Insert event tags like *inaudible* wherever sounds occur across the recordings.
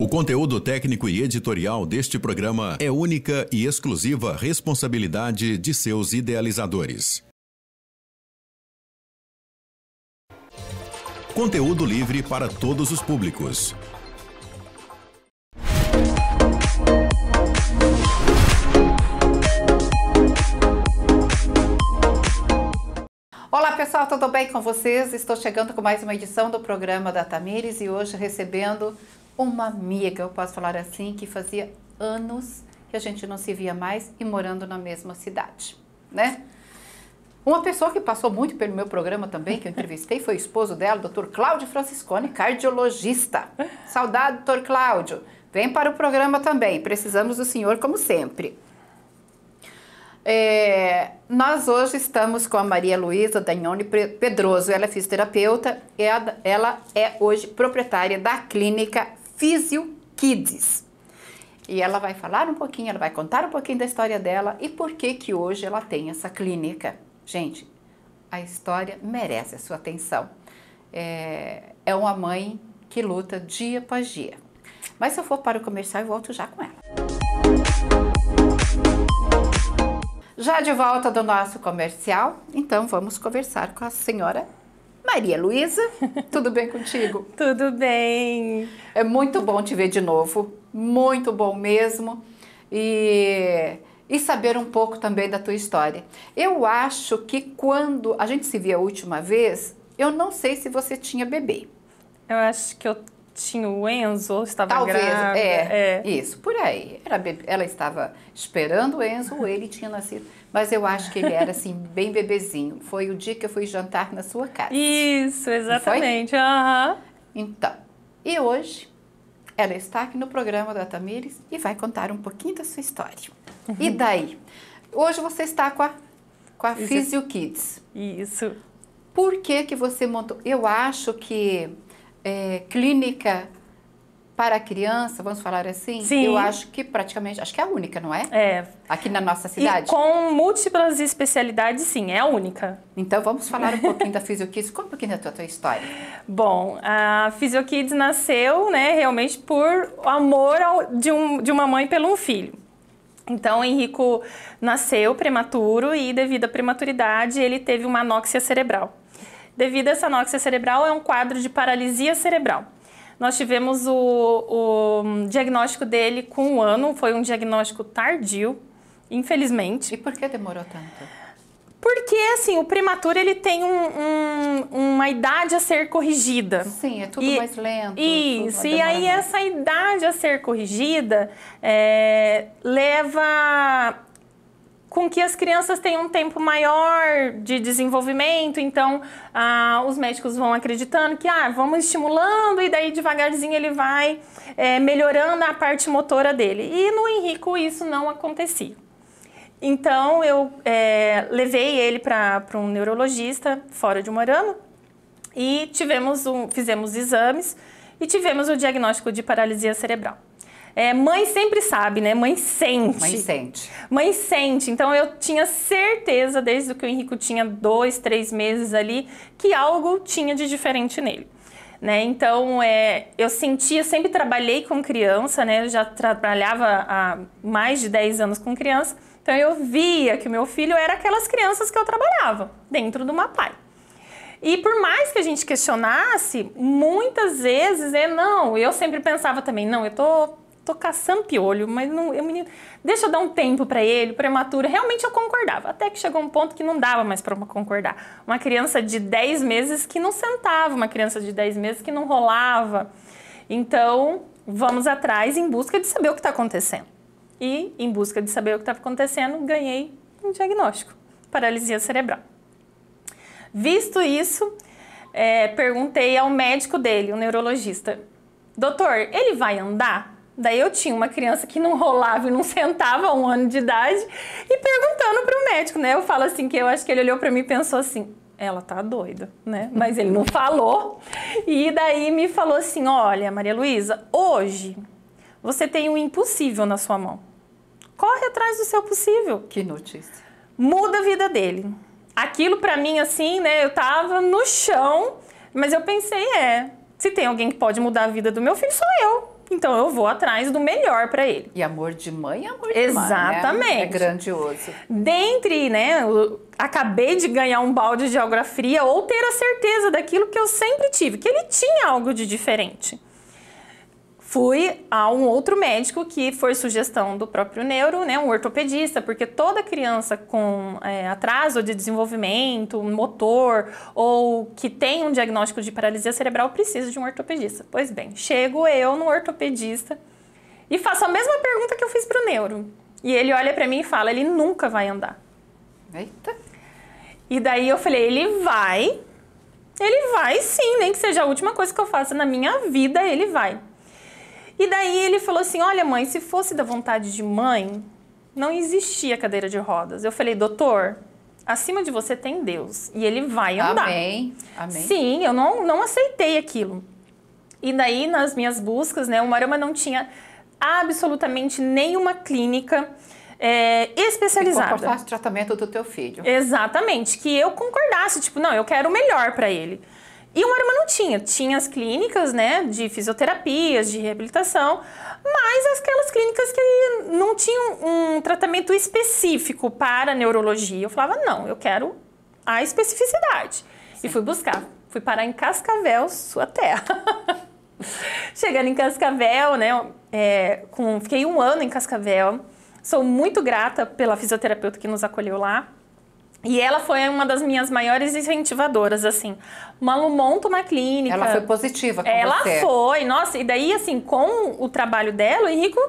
O conteúdo técnico e editorial deste programa é única e exclusiva responsabilidade de seus idealizadores. Conteúdo livre para todos os públicos. Olá pessoal, tudo bem com vocês? Estou chegando com mais uma edição do programa da Tamires e hoje recebendo uma amiga, eu posso falar assim, que fazia anos que a gente não se via mais e morando na mesma cidade, né? Uma pessoa que passou muito pelo meu programa também, que eu entrevistei, foi o esposo dela, o Cláudio Franciscone, cardiologista. Saudade, doutor Cláudio. Vem para o programa também. Precisamos do senhor, como sempre. É, nós hoje estamos com a Maria Luísa Dagnone Pedroso. Ela é fisioterapeuta e é ela é hoje proprietária da clínica Físio Kids. E ela vai falar um pouquinho, ela vai contar um pouquinho da história dela e por que que hoje ela tem essa clínica. Gente, a história merece a sua atenção. É, é uma mãe que luta dia após dia. Mas se eu for para o comercial, eu volto já com ela. Já de volta do nosso comercial, então vamos conversar com a senhora Maria Luísa, *laughs* tudo bem contigo? tudo bem. É muito bom te ver de novo, muito bom mesmo. E e saber um pouco também da tua história. Eu acho que quando a gente se via a última vez, eu não sei se você tinha bebê. Eu acho que eu tinha o Enzo, estava Talvez, grávida. É, é, isso, por aí. Era bebê, ela estava esperando o Enzo, ele tinha nascido. Mas eu acho que ele era, assim, bem bebezinho. Foi o dia que eu fui jantar na sua casa. Isso, exatamente. Uhum. Então, e hoje ela está aqui no programa da Tamires e vai contar um pouquinho da sua história. Uhum. E daí? Hoje você está com a, com a Physio Kids. Isso. Por que que você montou? Eu acho que é, clínica para criança, vamos falar assim, Sim. eu acho que praticamente, acho que é a única, não é? É. Aqui na nossa cidade. E com múltiplas especialidades, sim, é a única. Então vamos falar um pouquinho da Fisiokids. Conta um pouquinho da tua, tua história. Bom, a Fisiokids nasceu, né, realmente por amor ao, de, um, de uma mãe pelo um filho. Então, Henrico nasceu prematuro e, devido à prematuridade, ele teve uma anóxia cerebral. Devido a essa anóxia cerebral, é um quadro de paralisia cerebral. Nós tivemos o, o diagnóstico dele com um ano, foi um diagnóstico tardio, infelizmente. E por que demorou tanto? Porque, assim, o prematuro, ele tem um, um, uma idade a ser corrigida. Sim, é tudo e, mais lento. Isso, e aí mais. essa idade a ser corrigida é, leva com que as crianças tenham um tempo maior de desenvolvimento, então ah, os médicos vão acreditando que ah, vamos estimulando e daí devagarzinho ele vai é, melhorando a parte motora dele. E no Henrico isso não acontecia. Então eu é, levei ele para um neurologista fora de Morama e tivemos um, fizemos exames e tivemos o diagnóstico de paralisia cerebral. É, mãe sempre sabe, né? Mãe sente. Mãe sente. Mãe sente. Então eu tinha certeza, desde que o Henrico tinha dois, três meses ali, que algo tinha de diferente nele. Né? Então, é, eu sentia, sempre trabalhei com criança, né? Eu já trabalhava há mais de 10 anos com criança. Então, eu via que o meu filho era aquelas crianças que eu trabalhava dentro do MAPAI. E por mais que a gente questionasse, muitas vezes é não. Eu sempre pensava também, não, eu tô tô caçando piolho, mas não, eu, menino, deixa eu dar um tempo para ele, prematuro. Realmente eu concordava, até que chegou um ponto que não dava mais para concordar. Uma criança de 10 meses que não sentava, uma criança de 10 meses que não rolava. Então, vamos atrás em busca de saber o que está acontecendo. E, em busca de saber o que estava tá acontecendo, ganhei um diagnóstico, paralisia cerebral. Visto isso, é, perguntei ao médico dele, o neurologista, doutor, ele vai andar? Daí eu tinha uma criança que não rolava e não *laughs* sentava um ano de idade e perguntando para o médico, né? Eu falo assim que eu acho que ele olhou para mim e pensou assim: "Ela tá doida", né? Mas ele não *laughs* falou. E daí me falou assim: "Olha, Maria Luísa, hoje você tem um impossível na sua mão. Corre atrás do seu possível". Que notícia. Muda a vida dele. Aquilo para mim assim, né? Eu tava no chão, mas eu pensei, é, se tem alguém que pode mudar a vida do meu filho, sou eu então eu vou atrás do melhor para ele. E amor de mãe é amor de Mãe, né? É grandioso. Dentre, né, eu acabei de ganhar um balde de geografia ou ter a certeza daquilo que eu sempre tive, que ele tinha algo de diferente fui a um outro médico que foi sugestão do próprio neuro, né, um ortopedista, porque toda criança com é, atraso de desenvolvimento motor ou que tem um diagnóstico de paralisia cerebral precisa de um ortopedista. Pois bem, chego eu no ortopedista e faço a mesma pergunta que eu fiz para o neuro. E ele olha para mim e fala: ele nunca vai andar. Eita. E daí eu falei: ele vai. Ele vai sim, nem que seja a última coisa que eu faça na minha vida, ele vai. E daí ele falou assim: Olha, mãe, se fosse da vontade de mãe, não existia cadeira de rodas. Eu falei, doutor, acima de você tem Deus e ele vai andar. Amém. Amém. Sim, eu não, não aceitei aquilo. E daí, nas minhas buscas, né, o Marama não tinha absolutamente nenhuma clínica é, especializada. Que comportasse o tratamento do teu filho. Exatamente, que eu concordasse, tipo, não, eu quero o melhor para ele. E Umarama não tinha. Tinha as clínicas, né, de fisioterapias, de reabilitação, mas aquelas clínicas que não tinham um tratamento específico para neurologia. Eu falava, não, eu quero a especificidade. Sim. E fui buscar. Fui parar em Cascavel, sua terra. *laughs* Chegando em Cascavel, né, é, com, fiquei um ano em Cascavel. Sou muito grata pela fisioterapeuta que nos acolheu lá. E ela foi uma das minhas maiores incentivadoras, assim. Malu monta uma clínica. Ela foi positiva com Ela você. foi, nossa. E daí, assim, com o trabalho dela, o Henrico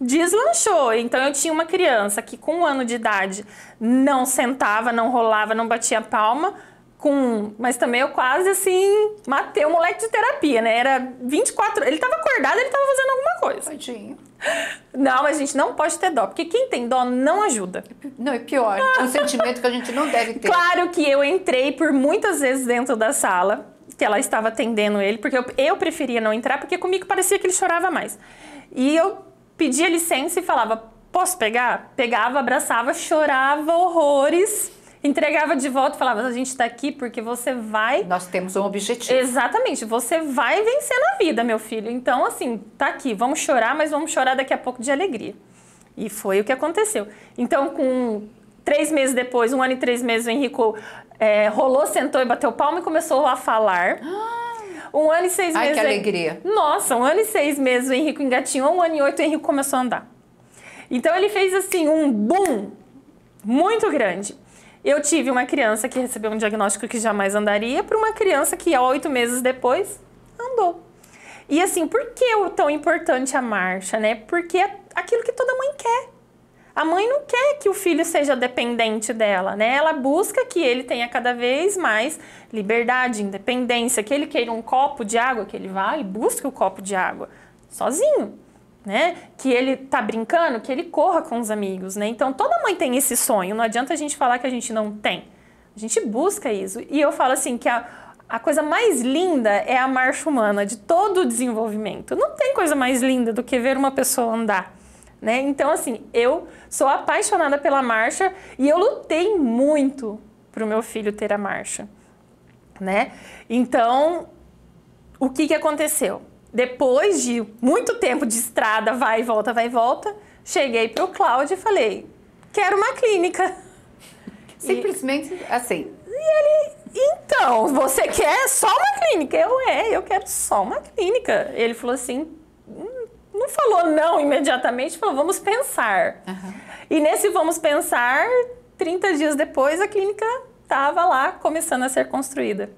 deslanchou. Então, eu tinha uma criança que com um ano de idade não sentava, não rolava, não batia palma com. Mas também eu quase assim matei o moleque de terapia, né? Era 24. Ele tava acordado, ele tava fazendo alguma coisa. Tadinho. Não, a gente não pode ter dó, porque quem tem dó não ajuda. Não, é pior, é um sentimento que a gente não deve ter. Claro que eu entrei por muitas vezes dentro da sala que ela estava atendendo ele, porque eu, eu preferia não entrar, porque comigo parecia que ele chorava mais. E eu pedia licença e falava: posso pegar? Pegava, abraçava, chorava horrores *laughs* entregava de volta e falava: a gente está aqui porque você vai. Nós temos um objetivo. Exatamente, você vai vencer na vida, meu filho. Então, assim, tá aqui, vamos chorar, mas vamos chorar daqui a pouco de alegria. E foi o que aconteceu. Então, com três meses depois, um ano e três meses, o Henrico é, rolou, sentou e bateu palma e começou a falar. *gasps* Um ano e seis meses. Ai, que alegria. Nossa, um ano e seis meses o Henrico engatinhou, um ano e oito o Henrico começou a andar. Então ele fez assim um boom muito grande. Eu tive uma criança que recebeu um diagnóstico que jamais andaria, para uma criança que oito meses depois andou. E assim, por que é tão importante a marcha, né? Porque é aquilo que toda mãe quer. A mãe não quer que o filho seja dependente dela, né? Ela busca que ele tenha cada vez mais liberdade, independência, que ele queira um copo de água, que ele vá e busque o copo de água sozinho né? Que ele tá brincando, que ele corra com os amigos, né? Então toda mãe tem esse sonho, não adianta a gente falar que a gente não tem. A gente busca isso. E eu falo assim que a, a coisa mais linda é a marcha humana de todo o desenvolvimento. Não tem coisa mais linda do que ver uma pessoa andar. Né? Então, assim, eu sou apaixonada pela marcha e eu lutei muito para o meu filho ter a marcha. Né? Então, o que, que aconteceu? depois de muito tempo de estrada, vai e volta, vai e volta, cheguei para o Cláudio e falei: quero uma clínica. *laughs* Simplesmente e, assim. E ele, então, você quer só uma clínica? Eu, é, eu quero só uma clínica. Ele falou assim: hum, não falou não imediatamente, falou: vamos pensar. Uhum. E nesse vamos pensar, 30 dias depois, a clínica estava lá começando a ser construída.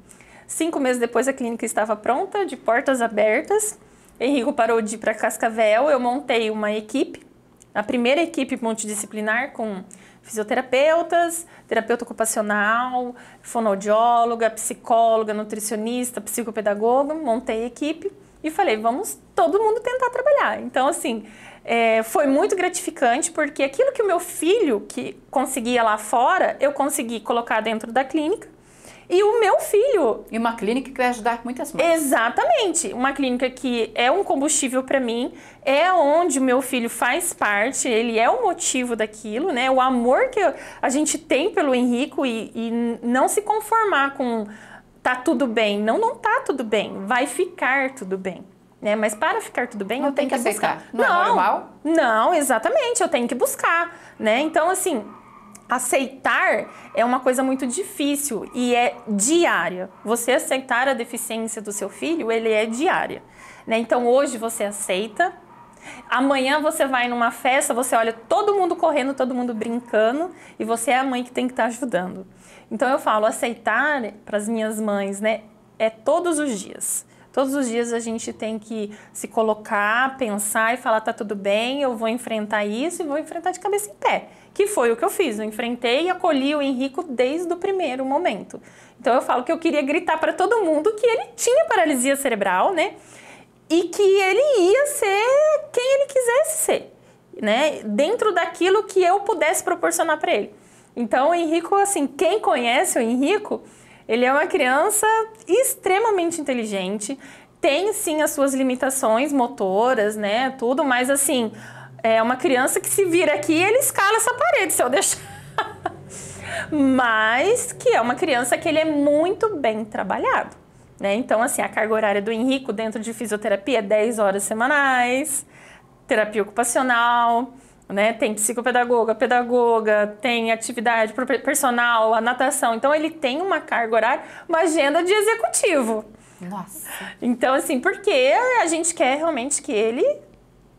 Cinco meses depois, a clínica estava pronta, de portas abertas. Henrico parou de ir para Cascavel. Eu montei uma equipe, a primeira equipe multidisciplinar com fisioterapeutas, terapeuta ocupacional, fonoaudióloga, psicóloga, nutricionista, psicopedagoga. Montei a equipe e falei: vamos todo mundo tentar trabalhar. Então, assim. É, foi muito gratificante porque aquilo que o meu filho que conseguia lá fora eu consegui colocar dentro da clínica e o meu filho. E uma clínica que vai ajudar muitas mães. Exatamente. Uma clínica que é um combustível para mim, é onde o meu filho faz parte, ele é o motivo daquilo, né? O amor que a gente tem pelo Henrico e, e não se conformar com tá tudo bem. Não, não tá tudo bem. Vai ficar tudo bem. Né? Mas para ficar tudo bem, não eu tenho que, que buscar. Não, é não, é normal? Não, exatamente, eu tenho que buscar, né? Então, assim, aceitar é uma coisa muito difícil e é diária. Você aceitar a deficiência do seu filho, ele é diária. Né? Então hoje você aceita, amanhã você vai numa festa, você olha todo mundo correndo, todo mundo brincando e você é a mãe que tem que estar tá ajudando. Então eu falo, aceitar para as minhas mães, né, é todos os dias. Todos os dias a gente tem que se colocar, pensar e falar: tá tudo bem, eu vou enfrentar isso e vou enfrentar de cabeça em pé. Que foi o que eu fiz. Eu enfrentei e acolhi o Henrico desde o primeiro momento. Então eu falo que eu queria gritar para todo mundo que ele tinha paralisia cerebral, né? E que ele ia ser quem ele quisesse ser, né? Dentro daquilo que eu pudesse proporcionar para ele. Então o Henrico, assim, quem conhece o Henrico, ele é uma criança extremamente inteligente, tem sim as suas limitações motoras, né? Tudo, mas assim, é uma criança que se vira aqui e ele escala essa parede, se eu deixar. Mas que é uma criança que ele é muito bem trabalhado. Né? Então, assim, a carga horária do Henrico dentro de fisioterapia é 10 horas semanais, terapia ocupacional, né? tem psicopedagoga, pedagoga, tem atividade personal, a natação. Então, ele tem uma carga horária, uma agenda de executivo. Nossa. Então, assim, porque a gente quer realmente que ele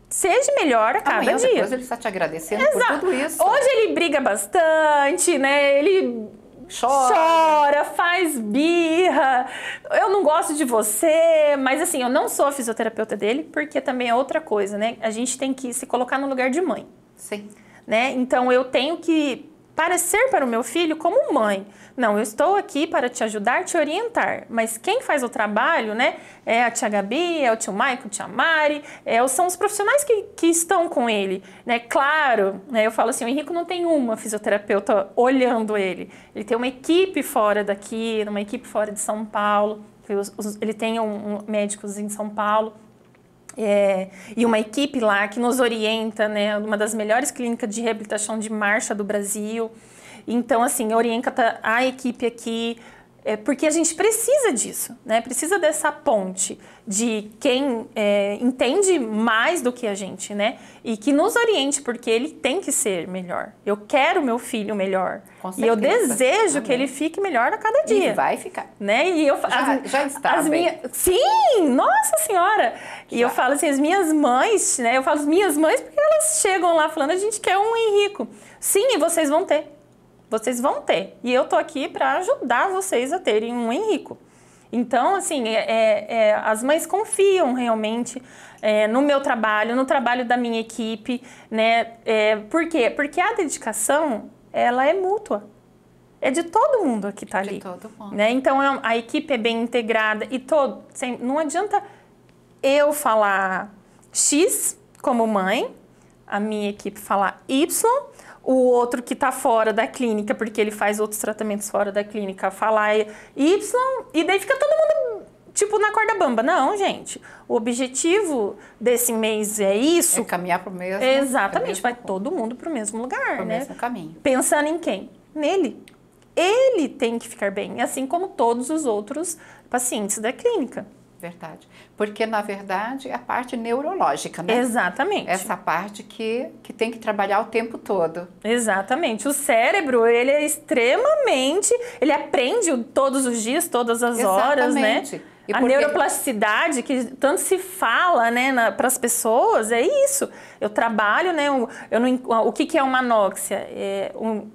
seja melhor a cada Amanhã, dia. Depois ele está te agradecendo Exato. por tudo isso. Hoje ele briga bastante, né? Ele Chora. chora. faz birra. Eu não gosto de você, mas assim, eu não sou a fisioterapeuta dele, porque também é outra coisa, né? A gente tem que se colocar no lugar de mãe. Sim. Né? Então eu tenho que parecer para o meu filho como mãe. Não, eu estou aqui para te ajudar, te orientar. Mas quem faz o trabalho, né? É a tia Gabi, é o tio Maico, tia Mari, é, são os profissionais que, que estão com ele. Né? Claro, né, eu falo assim, o Henrico não tem uma fisioterapeuta olhando ele. Ele tem uma equipe fora daqui, uma equipe fora de São Paulo. Ele tem um, um médicos em São Paulo é, e uma equipe lá que nos orienta, né? Uma das melhores clínicas de reabilitação de marcha do Brasil. Então, assim, orienta a equipe aqui, é, porque a gente precisa disso, né? Precisa dessa ponte de quem é, entende mais do que a gente, né? E que nos oriente, porque ele tem que ser melhor. Eu quero meu filho melhor. E eu desejo que ele fique melhor a cada dia. E vai ficar. Né? E eu já, as, já está. As Sim! Nossa Senhora! E eu falo assim, as minhas mães, né? Eu falo as minhas mães porque elas chegam lá falando, a gente quer um Henrico. Sim, e vocês vão ter. Vocês vão ter. E eu tô aqui para ajudar vocês a terem um Henrico. Então, assim, é, é, é, as mães confiam realmente é, no meu trabalho, no trabalho da minha equipe, né? É, por quê? Porque a dedicação, ela é mútua. É de todo mundo que está ali. De todo mundo. Né? Então, é a equipe é bem integrada e todo... Sem, não adianta eu falar X como mãe, a minha equipe falar Y, o outro que está fora da clínica, porque ele faz outros tratamentos fora da clínica, falar Y, e daí fica todo mundo tipo na corda bamba. Não, gente. O objetivo desse mês é isso. É caminhar para o mesmo. Exatamente, vai todo mundo para o mesmo lugar, pro né? mesmo caminho. Pensando em quem? Nele. Ele tem que ficar bem, assim como todos os outros pacientes da clínica. Verdade. Porque, na verdade, é a parte neurológica, né? Exatamente. Essa parte que, que tem que trabalhar o tempo todo. Exatamente. O cérebro, ele é extremamente... Ele aprende todos os dias, todas as Exatamente. horas, né? E a neuroplasticidade que tanto se fala, né, para as pessoas, é isso. Eu trabalho, né, eu, eu não, o que, que é uma anóxia? É um,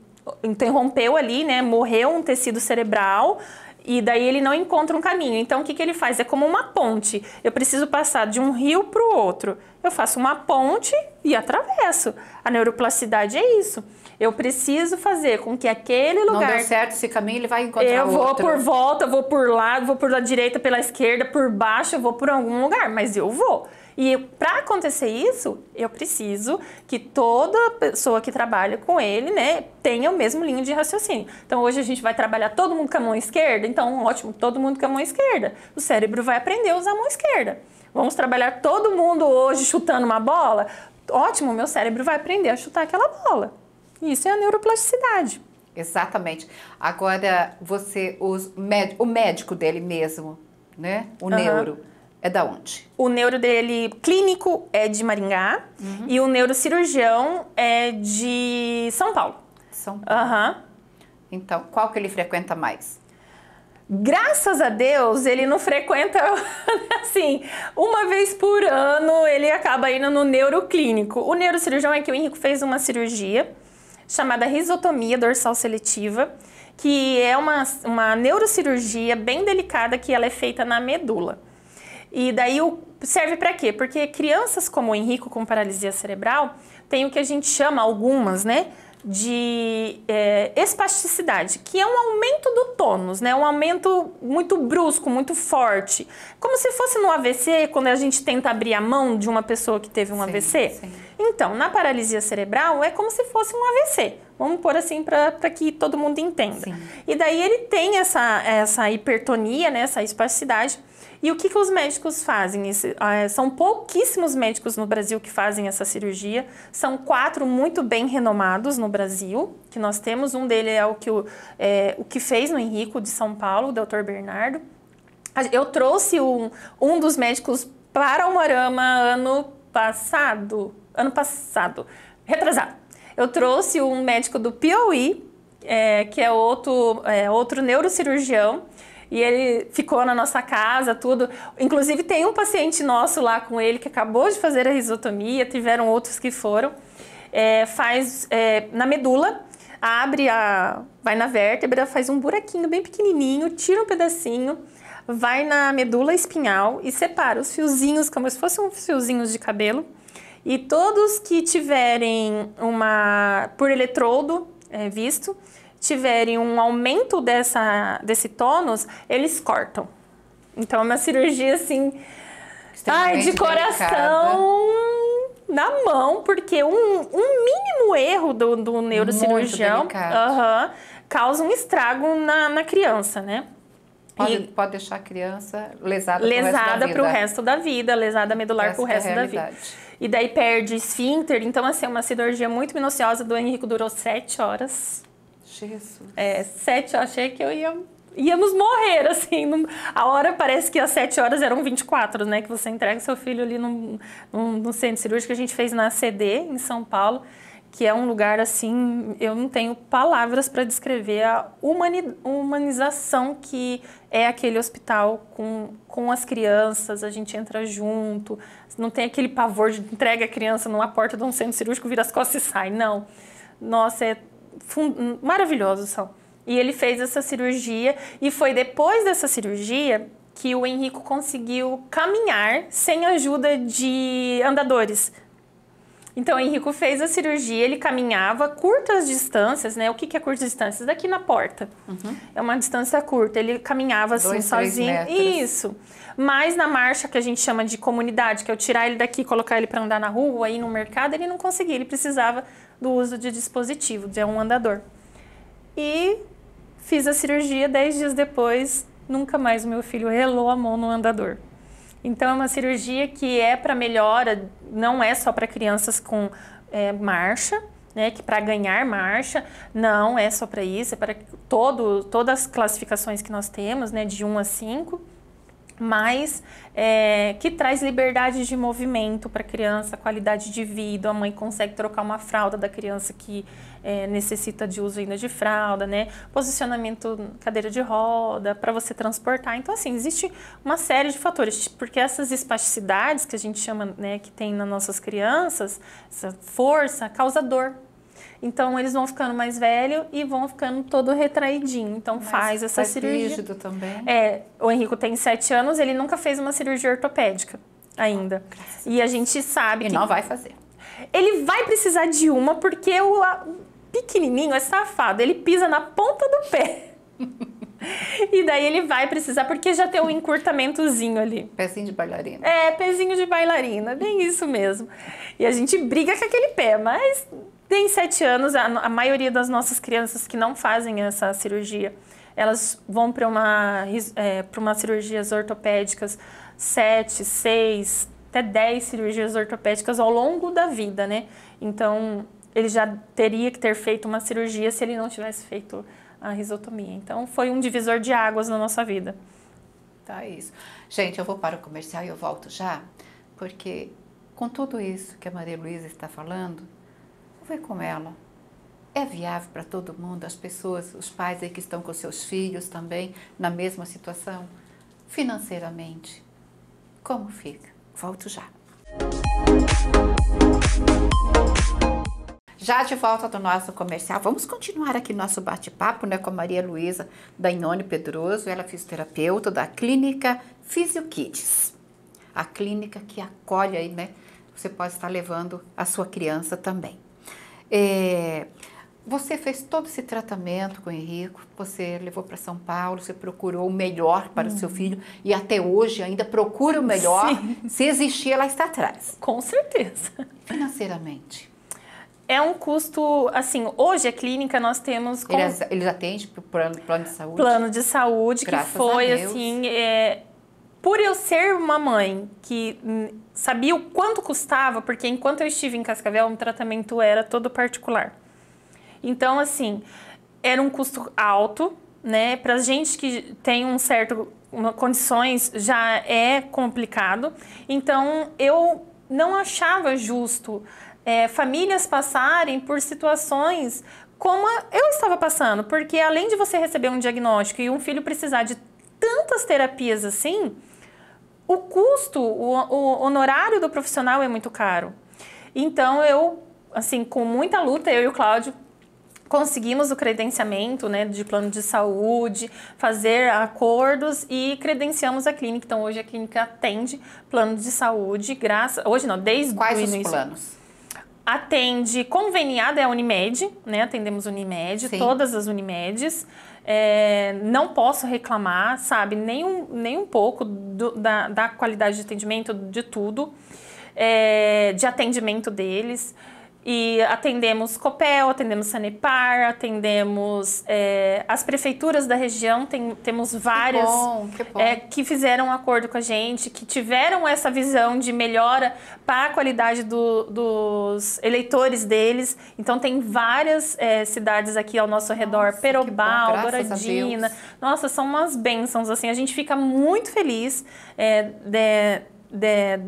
interrompeu ali, né, morreu um tecido cerebral, e daí ele não encontra um caminho. Então o que, que ele faz? É como uma ponte. Eu preciso passar de um rio para o outro. Eu faço uma ponte e atravesso. A neuroplasticidade é isso. Eu preciso fazer com que aquele lugar. Não deu certo esse caminho, ele vai encontrar Eu vou outro. por volta, vou por lá, vou por lá direita, pela esquerda, por baixo, eu vou por algum lugar, mas eu vou. E para acontecer isso, eu preciso que toda pessoa que trabalha com ele, né, tenha o mesmo linha de raciocínio. Então hoje a gente vai trabalhar todo mundo com a mão esquerda, então ótimo, todo mundo com a mão esquerda. O cérebro vai aprender a usar a mão esquerda. Vamos trabalhar todo mundo hoje chutando uma bola? Ótimo, meu cérebro vai aprender a chutar aquela bola. Isso é a neuroplasticidade. Exatamente. Agora você os o médico dele mesmo, né? O uhum. neuro é da onde? O neuro dele clínico é de Maringá uhum. e o neurocirurgião é de São Paulo. São Paulo. Uhum. Então, qual que ele frequenta mais? Graças a Deus, ele não frequenta *laughs* assim, uma vez por ano ele acaba indo no neuroclínico. O neurocirurgião é que o Henrico fez uma cirurgia chamada risotomia dorsal seletiva, que é uma, uma neurocirurgia bem delicada que ela é feita na medula. E daí serve para quê? Porque crianças como o Henrico com paralisia cerebral têm o que a gente chama, algumas, né? de é, espasticidade, que é um aumento do tônus, né? Um aumento muito brusco, muito forte. Como se fosse no AVC, quando a gente tenta abrir a mão de uma pessoa que teve um sim, AVC. Sim. Então, na paralisia cerebral, é como se fosse um AVC. Vamos pôr assim para que todo mundo entenda. Sim. E daí ele tem essa, essa hipertonia, né? Essa espasticidade e o que, que os médicos fazem? Esse, ah, é, são pouquíssimos médicos no Brasil que fazem essa cirurgia, são quatro muito bem renomados no Brasil, que nós temos. Um dele é o que, o, é, o que fez no Henrico de São Paulo, o Dr. Bernardo. Eu trouxe um, um dos médicos para o Morama ano passado. Ano passado. Retrasado. Eu trouxe um médico do Piauí, é, que é outro, é, outro neurocirurgião, e ele ficou na nossa casa, tudo. Inclusive, tem um paciente nosso lá com ele que acabou de fazer a risotomia, tiveram outros que foram. É, faz é, na medula, abre a. vai na vértebra, faz um buraquinho bem pequenininho, tira um pedacinho, vai na medula espinhal e separa os fiozinhos, como se fossem fiozinhos de cabelo. E todos que tiverem uma. por eletrodo é, visto, tiverem um aumento dessa, desse tônus, eles cortam. Então é uma cirurgia assim. Ai, de coração na mão, porque um, um mínimo erro do, do neurocirurgião uh -huh, causa um estrago na, na criança, né? Pode, e, pode deixar a criança lesada, lesada para o resto da vida, lesada medular para o é resto é da vida. E daí perde esfíncter, então assim, é uma cirurgia muito minuciosa do Henrique durou sete horas. Jesus. É, sete eu achei que eu ia íamos morrer, assim. a hora parece que as sete horas eram 24, né? Que você entrega seu filho ali num centro cirúrgico que a gente fez na CD, em São Paulo, que é um lugar assim. Eu não tenho palavras para descrever a humani, humanização que é aquele hospital com, com as crianças. A gente entra junto, não tem aquele pavor de entrega a criança numa porta de um centro cirúrgico, vira as costas e sai. Não. Nossa, é maravilhosos são. E ele fez essa cirurgia e foi depois dessa cirurgia que o Henrico conseguiu caminhar sem ajuda de andadores. Então, o Henrico fez a cirurgia, ele caminhava curtas distâncias, né? O que, que é curtas distâncias? Daqui na porta. Uhum. É uma distância curta. Ele caminhava assim, Dois, sozinho. Isso. Mas na marcha que a gente chama de comunidade, que é eu tirar ele daqui, colocar ele para andar na rua, ir no mercado, ele não conseguia. Ele precisava do uso de dispositivo, de um andador. E fiz a cirurgia, dez dias depois, nunca mais o meu filho relou a mão no andador. Então é uma cirurgia que é para melhora, não é só para crianças com é, marcha, né, que para ganhar marcha, não é só para isso, é para todo, todas as classificações que nós temos, né, de 1 a 5 mas é, que traz liberdade de movimento para a criança, qualidade de vida, a mãe consegue trocar uma fralda da criança que é, necessita de uso ainda de fralda, né? Posicionamento cadeira de roda, para você transportar. Então, assim, existe uma série de fatores, porque essas espasticidades que a gente chama, né, que tem nas nossas crianças, essa força, causa dor. Então eles vão ficando mais velho e vão ficando todo retraidinho. Então Mas faz essa faz cirurgia. rígido também. É, o Henrico tem sete anos, ele nunca fez uma cirurgia ortopédica ainda. Oh, e a gente sabe e que não vai fazer. Ele vai precisar de uma porque o pequenininho é safado, ele pisa na ponta do pé. *laughs* E daí ele vai precisar, porque já tem um encurtamentozinho ali. Pezinho de bailarina. É, pezinho de bailarina, bem isso mesmo. E a gente briga com aquele pé, mas tem sete anos, a, a maioria das nossas crianças que não fazem essa cirurgia, elas vão para uma, é, uma cirurgias ortopédicas, sete, seis, até dez cirurgias ortopédicas ao longo da vida, né? Então, ele já teria que ter feito uma cirurgia se ele não tivesse feito a risotomia. Então, foi um divisor de águas na nossa vida. Tá é isso. Gente, eu vou para o comercial e eu volto já, porque com tudo isso que a Maria Luísa está falando, Conver com ela. É viável para todo mundo, as pessoas, os pais aí que estão com seus filhos também na mesma situação? Financeiramente, como fica? Volto já. Já de volta do nosso comercial, vamos continuar aqui nosso bate-papo né, com a Maria Luísa Dainone Pedroso, ela é fisioterapeuta da Clínica Fisiokids, a clínica que acolhe aí, né? Você pode estar levando a sua criança também. É, você fez todo esse tratamento com o Henrico, você levou para São Paulo, você procurou o melhor para o seu uhum. filho e até hoje ainda procura o melhor. Sim. Se existir, ela está atrás. Com certeza. Financeiramente. É um custo, assim, hoje a clínica nós temos... Com... Eles, eles atendem plano, plano de saúde? Plano de saúde, Graças que foi, assim, é, por eu ser uma mãe que sabia o quanto custava, porque enquanto eu estive em Cascavel, um tratamento era todo particular. Então, assim, era um custo alto, né? Para gente que tem um certo uma, condições já é complicado. Então, eu não achava justo é, famílias passarem por situações como eu estava passando, porque além de você receber um diagnóstico e um filho precisar de tantas terapias assim, o custo, o, o honorário do profissional é muito caro. Então eu, assim, com muita luta, eu e o Cláudio conseguimos o credenciamento né, de plano de saúde, fazer acordos e credenciamos a clínica. Então, hoje a clínica atende plano de saúde, graças. Hoje não, desde Quais o início. Quais os planos? Atende conveniada é a Unimed, né? Atendemos Unimed, Sim. todas as Unimedes. É, não posso reclamar, sabe, nem um, nem um pouco do, da, da qualidade de atendimento, de tudo, é, de atendimento deles. E atendemos COPEL, atendemos Sanepar, atendemos é, as prefeituras da região, tem, temos várias que, bom, que, bom. É, que, fizeram um acordo com a gente, que tiveram essa visão de melhora para a qualidade do, dos eleitores deles. Então tem várias é, cidades aqui ao nosso redor, nossa, Perobal, Douradina. Nossa, são umas bênçãos, assim, a gente fica muito feliz é, de, de,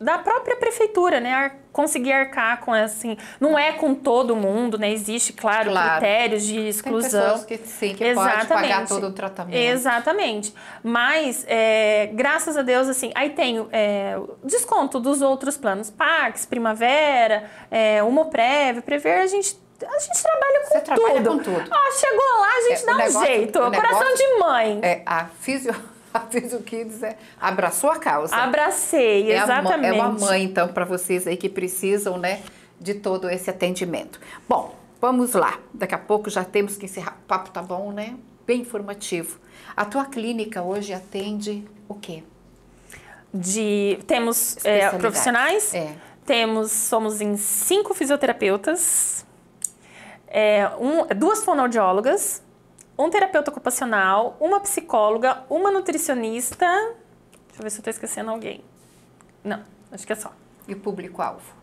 da própria prefeitura, né? conseguir arcar com assim. Não é com todo mundo, né? Existe, claro, claro. critérios de exclusão. Tem pessoas que sim, que Exatamente. pode pagar todo o tratamento. Exatamente. Mas, é, graças a Deus, assim, aí tem é, desconto dos outros planos. Pax, Primavera, é, Humoprev, Prever, a gente a gente trabalha com Você tudo. Trabalha com tudo. Ó, chegou lá, a gente é, dá um jeito. Coração negócio, de mãe. É, a fisio... *laughs* o Kids é abraçou a causa. Abracei, exatamente. É, é, uma, é uma mãe, então, para vocês aí que precisam, né, de todo esse atendimento. Bom, vamos lá. Daqui a pouco já temos que encerrar. O papo tá bom, né? Bem informativo. A tua clínica hoje atende o quê? De temos é, profissionais. É. Temos somos em cinco fisioterapeutas, é, um, duas fonoaudiólogas um terapeuta ocupacional, uma psicóloga, uma nutricionista. Deixa eu ver se eu tô esquecendo alguém. Não, acho que é só. E o público-alvo?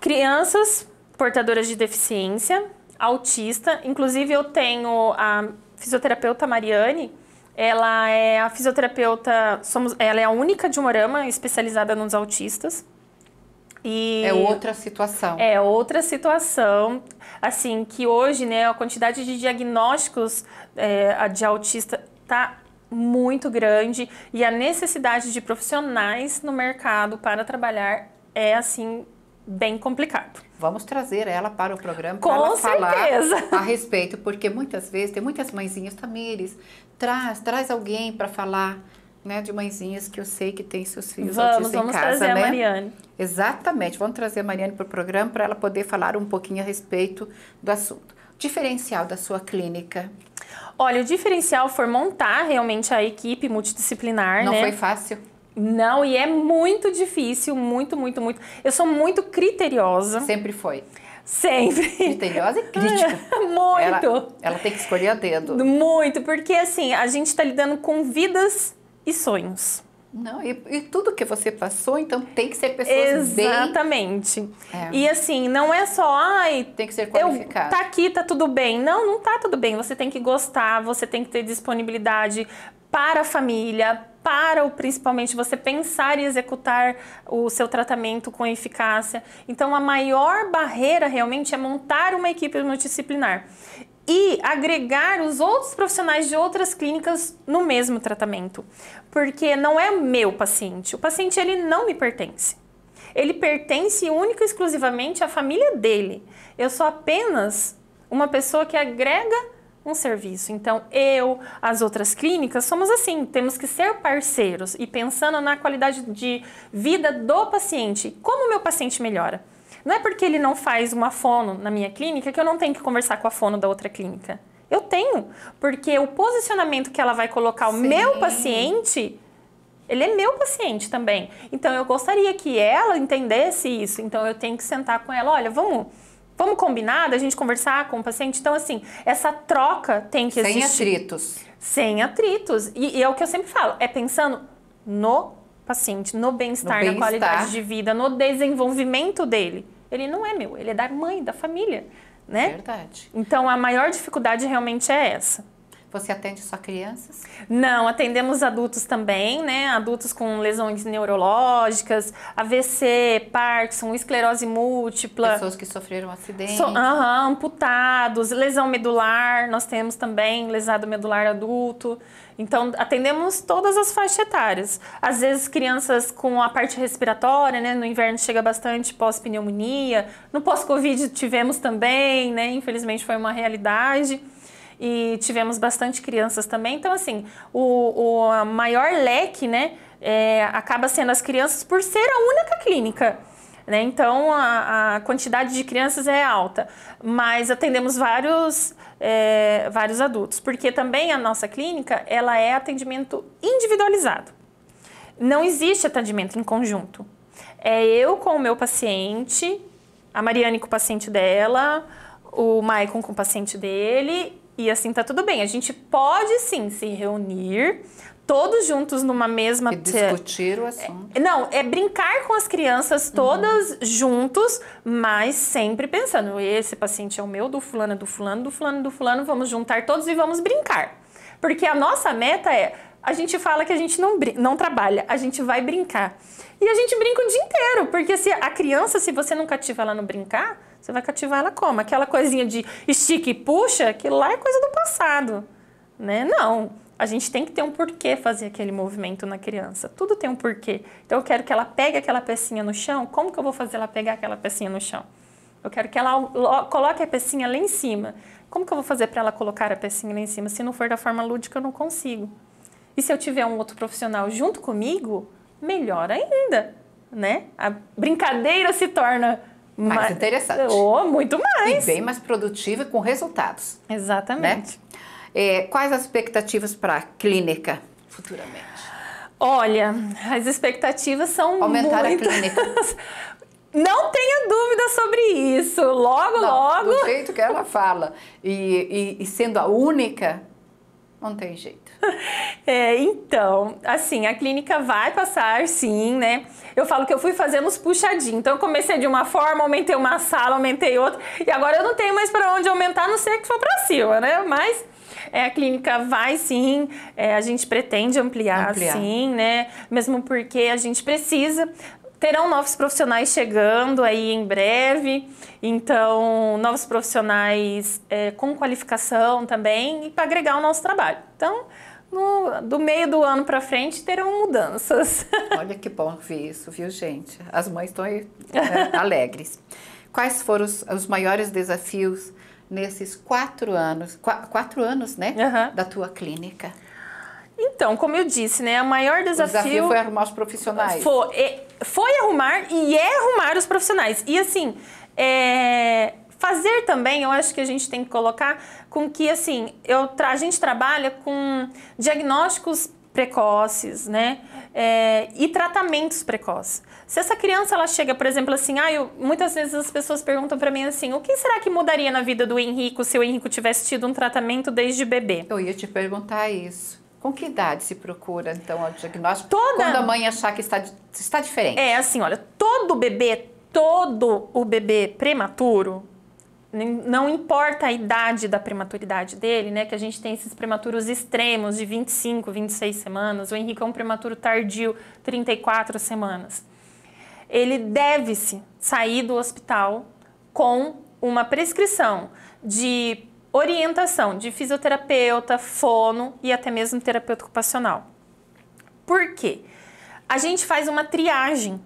Crianças portadoras de deficiência, autista. Inclusive, eu tenho a fisioterapeuta Mariane. Ela é a fisioterapeuta, somos, ela é a única de Morama especializada nos autistas. E é outra situação. É outra situação, assim que hoje, né, a quantidade de diagnósticos é, de autista está muito grande e a necessidade de profissionais no mercado para trabalhar é assim bem complicado. Vamos trazer ela para o programa para ela certeza. falar a respeito, porque muitas vezes tem muitas mãezinhas, Tamires, traz, traz alguém para falar né, de mãezinhas que eu sei que tem seus filhos vamos, vamos em casa, trazer né? a Mariane. Exatamente, vamos trazer a Mariane para o programa para ela poder falar um pouquinho a respeito do assunto. Diferencial da sua clínica. Olha, o diferencial foi montar realmente a equipe multidisciplinar, Não né? foi fácil. Não, e é muito difícil, muito, muito, muito. Eu sou muito criteriosa. Sempre foi. Sempre. Criteriosa e crítica. *laughs* muito. Ela, ela, tem que escolher a dedo. Muito, porque assim, a gente está lidando com vidas e sonhos. Não, e, e, tudo que você passou, então tem que ser pessoas Exatamente. bem... Exatamente. É. E assim, não é só, ai... Tem que ser qualificado. Eu, tá aqui, tá tudo bem. Não, não tá tudo bem. Você tem que gostar, você tem que ter disponibilidade para a família, para o principalmente você pensar e executar o seu tratamento com eficácia. Então a maior barreira realmente é montar uma equipe multidisciplinar e agregar os outros profissionais de outras clínicas no mesmo tratamento, porque não é meu paciente. O paciente ele não me pertence. Ele pertence única e exclusivamente à família dele. Eu sou apenas uma pessoa que agrega um serviço. Então, eu, as outras clínicas, somos assim, temos que ser parceiros e pensando na qualidade de vida do paciente. Como o meu paciente melhora? Não é porque ele não faz uma fono na minha clínica que eu não tenho que conversar com a fono da outra clínica. Eu tenho, porque o posicionamento que ela vai colocar o Sim. meu paciente ele é meu paciente também. Então eu gostaria que ela entendesse isso. Então eu tenho que sentar com ela, olha, vamos vamos combinar da gente conversar com o paciente. Então assim, essa troca tem que Sem existir. Sem atritos. Sem atritos. E, e é o que eu sempre falo, é pensando no paciente, no bem-estar, bem na qualidade de vida, no desenvolvimento dele. Ele não é meu, ele é da mãe, da família, né? Verdade. Então a maior dificuldade realmente é essa. Você atende só crianças? Não, atendemos adultos também, né? Adultos com lesões neurológicas, AVC, Parkinson, esclerose múltipla. Pessoas que sofreram acidente. So, uh -huh, amputados, lesão medular, nós temos também lesado medular adulto. Então, atendemos todas as faixas etárias. Às vezes, crianças com a parte respiratória, né? No inverno chega bastante pós-pneumonia. No pós-Covid tivemos também, né? Infelizmente foi uma realidade e tivemos bastante crianças também. Então, assim, o, o maior leque, né, é, acaba sendo as crianças por ser a única clínica né? Então a, a, quantidade de crianças é alta, mas atendemos vários, é, vários adultos, porque também a nossa clínica ela é atendimento individualizado. Não existe atendimento em conjunto. É eu com o meu paciente, a Mariane com o paciente dela, o Maicon com o paciente dele e assim tá tudo bem. A gente pode sim se reunir todos juntos numa mesma. E discutir o é, assunto. Não, é brincar com as crianças uhum. todas uhum. juntos, mas sempre pensando: esse paciente é o meu, do fulano, é do fulano, do fulano, é do fulano, vamos juntar todos e vamos brincar. Porque a nossa meta é. A gente fala que a gente não, não trabalha, a gente vai brincar. E a gente brinca o dia inteiro, porque se a criança, se você não cativa ela no brincar, você vai cativar ela como? Aquela coisinha de estica e puxa, que lá é coisa do passado. Né? Não. A gente tem que ter um porquê fazer aquele movimento na criança. Tudo tem um porquê. Então eu quero que ela pegue aquela pecinha no chão. Como que eu vou fazer ela pegar aquela pecinha no chão? Eu quero que ela coloque a pecinha lá em cima. Como que eu vou fazer para ela colocar a pecinha lá em cima? Se não for da forma lúdica, eu não consigo. E se eu tiver um outro profissional junto comigo, melhor ainda, né? A brincadeira se torna mais, mais interessante. Oh, muito mais. E bem mais produtiva e com resultados. Exatamente. Né? É, quais as expectativas para a clínica futuramente? Olha, as expectativas são Aumentar muitas. a clínica. *laughs* Não tenha dúvida sobre isso. Logo, não, logo. Do jeito que ela fala. E, e, e sendo a única, não tem jeito. *laughs* É, então, assim, a clínica vai passar, sim, né? Eu falo que eu fui fazendo os puxadinhos. Então, eu comecei de uma forma, aumentei uma sala, aumentei outra. E agora eu não tenho mais para onde aumentar, a não ser que for para cima, né? Mas é, a clínica vai sim, é, a gente pretende ampliar, ampliar sim, né? Mesmo porque a gente precisa terão novos profissionais chegando aí em breve, então novos profissionais é, com qualificação também e para agregar o nosso trabalho. Então, no, do meio do ano para frente terão mudanças. *laughs* Olha que bom ver isso, viu gente? As mães estão é, alegres. Quais foram os, os maiores desafios nesses quatro anos, qu quatro anos, né, uhum. da tua clínica? Então, como eu disse, né, o maior desafio... O desafio foi arrumar os profissionais. Foi, é, foi arrumar e é arrumar os profissionais. E assim, é, fazer também, eu acho que a gente tem que colocar com que, assim, eu, a gente trabalha com diagnósticos precoces, né? é, e tratamentos precoces. Se essa criança ela chega, por exemplo, assim, ah, eu, muitas vezes as pessoas perguntam para mim assim, o que será que mudaria na vida do Henrico se o Henrico tivesse tido um tratamento desde bebê? Eu ia te perguntar isso. Com que idade se procura, então, o diagnóstico? Toda... Quando a mãe achar que está, está diferente. É, assim, olha, todo bebê, todo o bebê prematuro, não importa a idade da prematuridade dele, né? Que a gente tem esses prematuros extremos de 25, 26 semanas. O Henrique é um prematuro tardio, 34 semanas. Ele deve-se sair do hospital com uma prescrição de orientação de fisioterapeuta, fono e até mesmo terapeuta ocupacional. Por quê? A gente faz uma triagem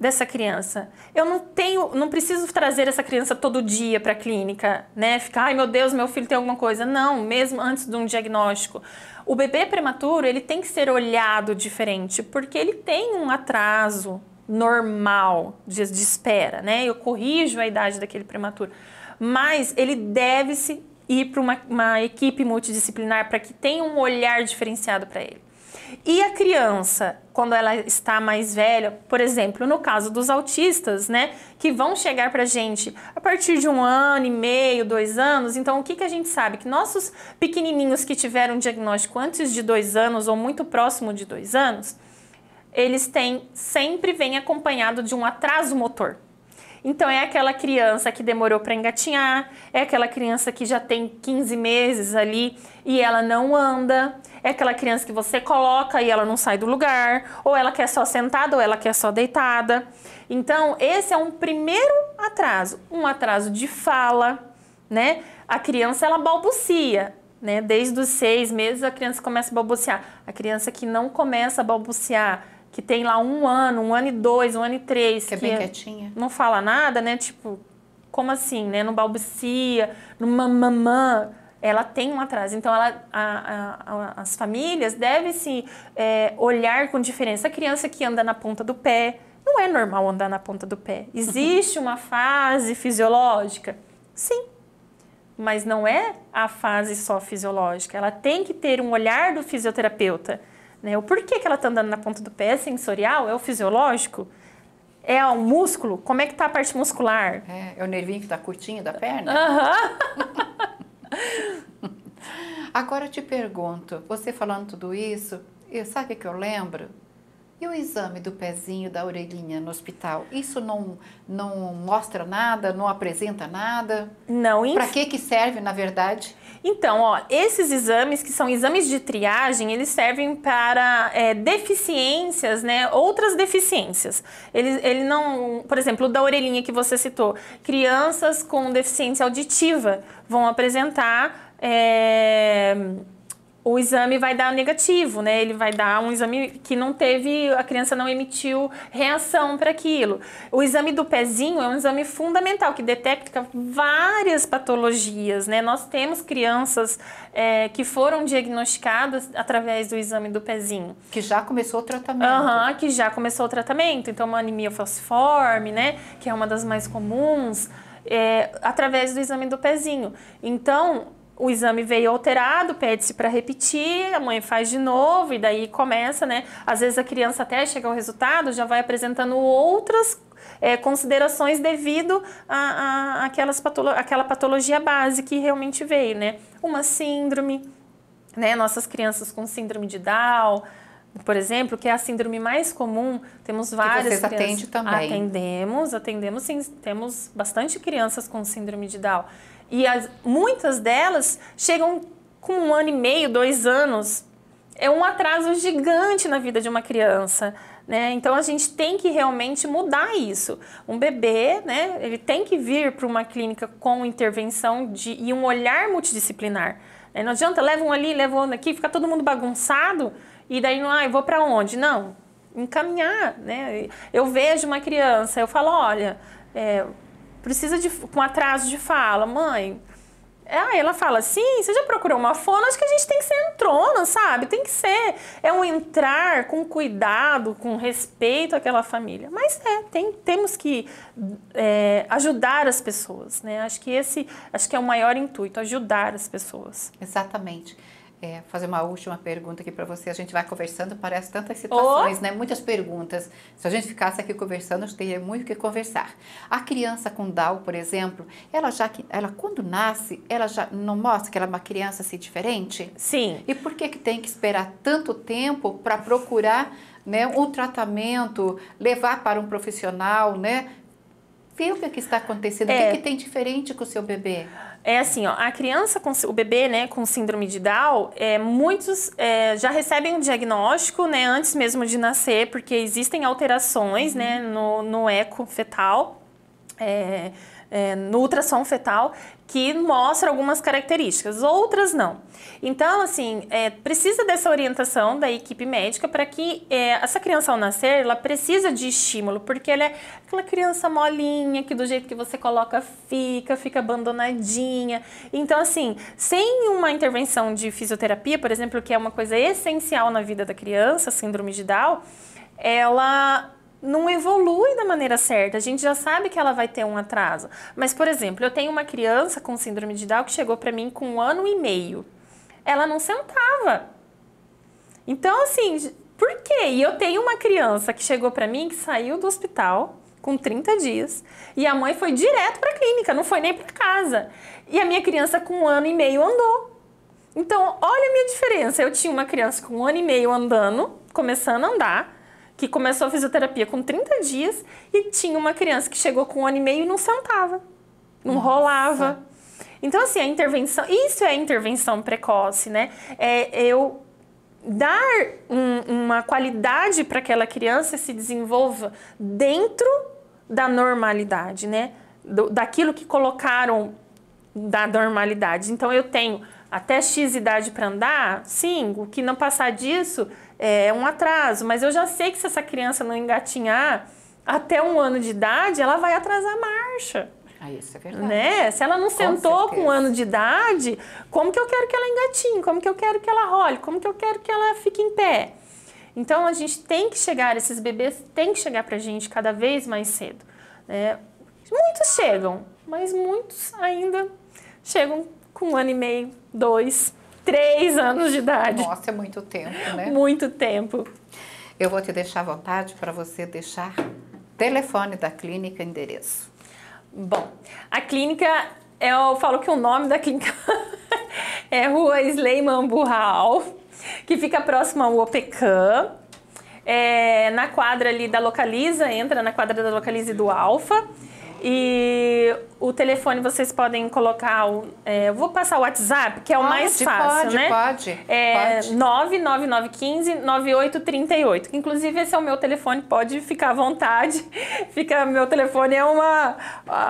dessa criança. Eu não tenho, não preciso trazer essa criança todo dia para a clínica, né? Ficar, ai meu Deus, meu filho tem alguma coisa. Não, mesmo antes de um diagnóstico. O bebê prematuro, ele tem que ser olhado diferente, porque ele tem um atraso normal de, de espera, né? Eu corrijo a idade daquele prematuro. Mas ele deve se ir para uma, uma equipe multidisciplinar para que tenha um olhar diferenciado para ele. E a criança, quando ela está mais velha, por exemplo, no caso dos autistas, né, que vão chegar para a gente a partir de um ano e meio, dois anos, então o que, que a gente sabe? Que nossos pequenininhos que tiveram diagnóstico antes de dois anos ou muito próximo de dois anos, eles têm sempre vem acompanhado de um atraso motor. Então é aquela criança que demorou para engatinhar, é aquela criança que já tem 15 meses ali e ela não anda, é aquela criança que você coloca e ela não sai do lugar, ou ela quer só sentada ou ela quer só deitada. Então, esse é um primeiro atraso, um atraso de fala, né? A criança ela balbucia, né? Desde os seis meses a criança começa a balbuciar. A criança que não começa a balbuciar que tem lá um ano, um ano e dois, um ano e três. Que, é bem quietinha. Não fala nada, né? Tipo, como assim, né? Não balbucia, não mamamã. Ela tem um atraso. Então, ela, a, a, a, as famílias devem se é, olhar com diferença. A criança que anda na ponta do pé, não é normal andar na ponta do pé. Existe uma fase fisiológica? Sim. Mas não é a fase só fisiológica. Ela tem que ter um olhar do fisioterapeuta né? O porquê que ela está andando na ponta do pé é sensorial? É o fisiológico? É o músculo? Como é que está a parte muscular? É, é o nervinho que está curtinho da perna? Uhum. *laughs* Agora eu te pergunto, você falando tudo isso, sabe o que eu lembro? E o exame do pezinho, da orelhinha no hospital, isso não, não mostra nada, não apresenta nada? Não. Inf... Para que, que serve, na verdade? Então, ó, esses exames, que são exames de triagem, eles servem para é, deficiências, né? Outras deficiências. Ele, ele não... Por exemplo, da orelhinha que você citou. Crianças com deficiência auditiva vão apresentar... É, o exame vai dar negativo, né? Ele vai dar um exame que não teve, a criança não emitiu reação para aquilo. O exame do pezinho é um exame fundamental que detecta várias patologias, né? Nós temos crianças é, que foram diagnosticadas através do exame do pezinho. Que já começou o tratamento. Aham, uhum, que já começou o tratamento. Então, uma anemia falciforme, né? Que é uma das mais comuns. É, através do exame do pezinho. Então, o exame veio alterado, pede-se para repetir, a mãe faz de novo e daí começa, né? Às vezes a criança até chega ao resultado, já vai apresentando outras é, considerações devido a, a patolo aquela patologia base que realmente veio, né? Uma síndrome, né? Nossas crianças com síndrome de Down, por exemplo, que é a síndrome mais comum, temos várias que vocês crianças. atende também. Atendemos, atendemos sim, temos bastante crianças com síndrome de Down. E as, muitas delas chegam com um ano e meio, dois anos. É um atraso gigante na vida de uma criança. Né? Então a gente tem que realmente mudar isso. Um bebê, né, ele tem que vir para uma clínica com intervenção de, e um olhar multidisciplinar. Né? Não adianta, leva um ali, leva um aqui, fica todo mundo bagunçado e daí não, ah, eu vou para onde? Não, encaminhar. Né? Eu vejo uma criança, eu falo, olha, é, precisa de com atraso de fala, mãe. É, aí ela fala, assim você já procurou uma fono? Acho que a gente tem que ser entrona, sabe? Tem que ser. É um entrar com cuidado, com respeito àquela família. Mas é, tem, temos que é, ajudar as pessoas, né? Acho que esse acho que é o maior intuito, ajudar as pessoas. Exatamente é, fazer uma última pergunta aqui para você. A gente vai conversando, parece tantas situações, oh. né? Muitas perguntas. Se a gente ficasse aqui conversando, teria muito o que conversar. A criança com Down, por exemplo, ela já ela quando nasce, ela já não mostra que ela é uma criança assim diferente? Sim. E por que que tem que esperar tanto tempo para procurar, né, um tratamento, levar para um profissional, né? Ver o que, é que está acontecendo, é. o que, é. que tem diferente com o seu bebê é assim, ó, a criança, com, o bebê, né, com síndrome de Down, é, muitos é, já recebem um diagnóstico, né, antes mesmo de nascer, porque existem alterações, né, uhum. né, no, no eco fetal, é, é, no ultrassom fetal que mostra algumas características, outras não. Então, assim, é, precisa dessa orientação da equipe médica para que é, essa criança ao nascer, ela precisa de estímulo, porque ela é aquela criança molinha, que do jeito que você coloca fica, fica abandonadinha. Então, assim, sem uma intervenção de fisioterapia, por exemplo, que é uma coisa essencial na vida da criança, síndrome de Down, ela não evolui da maneira certa. A gente já sabe que ela vai ter um atraso. Mas, por exemplo, eu tenho uma criança com síndrome de Down que chegou para mim com um ano e meio. Ela não sentava. Então, assim, por quê? E eu tenho uma criança que chegou para mim que saiu do hospital com 30 dias e a mãe foi direto para a clínica, não foi nem para casa. E a minha criança com um ano e meio andou. Então, olha a minha diferença. Eu tinha uma criança com um ano e meio andando, começando a andar, que começou a fisioterapia com 30 dias e tinha uma criança que chegou com um ano e meio e não sentava, não Nossa. rolava. Então, assim, a intervenção, isso é intervenção precoce, né? É eu dar um, uma qualidade para aquela criança se desenvolva dentro da normalidade, né? Do, daquilo que colocaram da normalidade. Então, eu tenho até X idade para andar, sim, o que não passar disso é um atraso, mas eu já sei que se essa criança não engatinhar até um ano de idade, ela vai atrasar a marcha. Ah, isso é verdade. Né? Se ela não sentou com, com um ano de idade, como que eu quero que ela engatinhe? Como que eu quero que ela role? Como que eu quero que ela fique em pé? Então a gente tem que chegar, esses bebês têm que chegar pra gente cada vez mais cedo. Né? Muitos chegam, mas muitos ainda chegam com um ano e meio, dois três anos de idade. Nossa, é muito tempo, né? Muito tempo. Eu vou te deixar à vontade para você deixar telefone da clínica endereço. Bom, a clínica, eu falo que o nome da clínica *laughs* é Rua Sleiman Burral, que fica próxima ao OPECAM. É, na quadra ali da Localiza, entra na quadra da Localiza e do Alfa. E o telefone vocês podem colocar. O, é, vou passar o WhatsApp, que é o ah, mais fácil, pode, né? Pode. É pode. 99915 9838. Inclusive, esse é o meu telefone, pode ficar à vontade. *laughs* Fica, meu telefone é uma,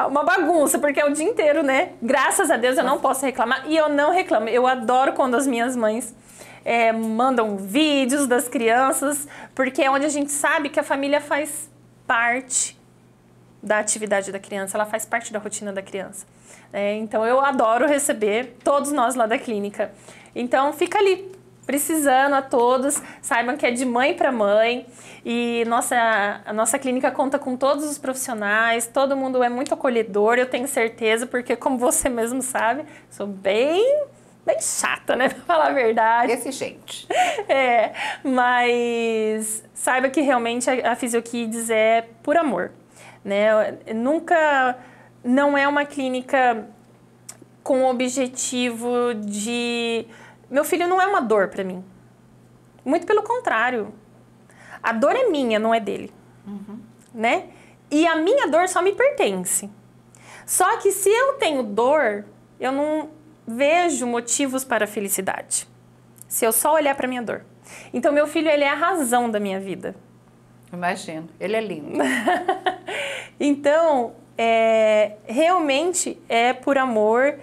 uma bagunça, porque é o dia inteiro, né? Graças a Deus eu não posso reclamar. E eu não reclamo. Eu adoro quando as minhas mães. É, mandam vídeos das crianças, porque é onde a gente sabe que a família faz parte da atividade da criança, ela faz parte da rotina da criança. É, então eu adoro receber todos nós lá da clínica. Então fica ali, precisando a todos, saibam que é de mãe para mãe e nossa, a nossa clínica conta com todos os profissionais, todo mundo é muito acolhedor, eu tenho certeza, porque como você mesmo sabe, sou bem bem chata, né, *laughs* pra falar a verdade. Exigente. *laughs* É, mas saiba que realmente a, FisioKids é por amor. Né? Nunca não é uma clínica com o objetivo de meu filho não é uma dor para mim. Muito pelo contrário. A dor é minha, não é dele. Uhum. Né? E a minha dor só me pertence. Só que se eu tenho dor, eu não vejo motivos para a felicidade. Se eu só olhar para minha dor. Então meu filho, ele é a razão da minha vida. Imagino. Ele é lindo. *laughs* Então, é, realmente é por amor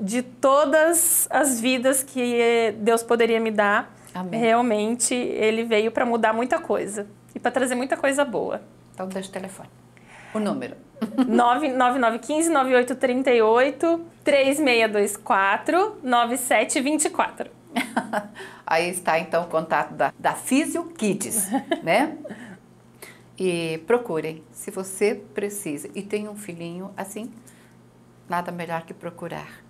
de todas as vidas que Deus poderia me dar. Amém. Realmente, ele veio para mudar muita coisa e para trazer muita coisa boa. Então, deixa o telefone. O número. 9915-9838-3624-9724. *laughs* *laughs* Aí está, então, o contato da, da Físio Kids, né? *laughs* E procurem, se você precisa e tem um filhinho assim, nada melhor que procurar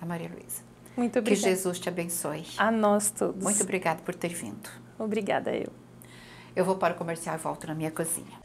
a Maria Luísa. Muito obrigada. Que Jesus te abençoe. A nós todos. Muito obrigada por ter vindo. Obrigada eu. Eu vou para o comercial e volto na minha cozinha.